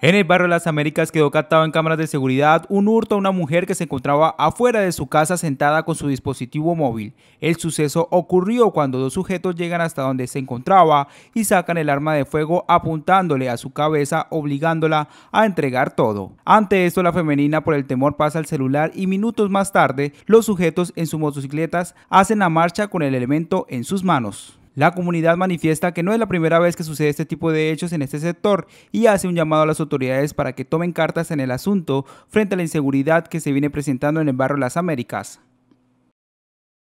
En el barrio las Américas quedó captado en cámaras de seguridad un hurto a una mujer que se encontraba afuera de su casa sentada con su dispositivo móvil. El suceso ocurrió cuando dos sujetos llegan hasta donde se encontraba y sacan el arma de fuego apuntándole a su cabeza obligándola a entregar todo. Ante esto la femenina por el temor pasa al celular y minutos más tarde los sujetos en sus motocicletas hacen la marcha con el elemento en sus manos. La comunidad manifiesta que no es la primera vez que sucede este tipo de hechos en este sector y hace un llamado a las autoridades para que tomen cartas en el asunto frente a la inseguridad que se viene presentando en el barrio Las Américas.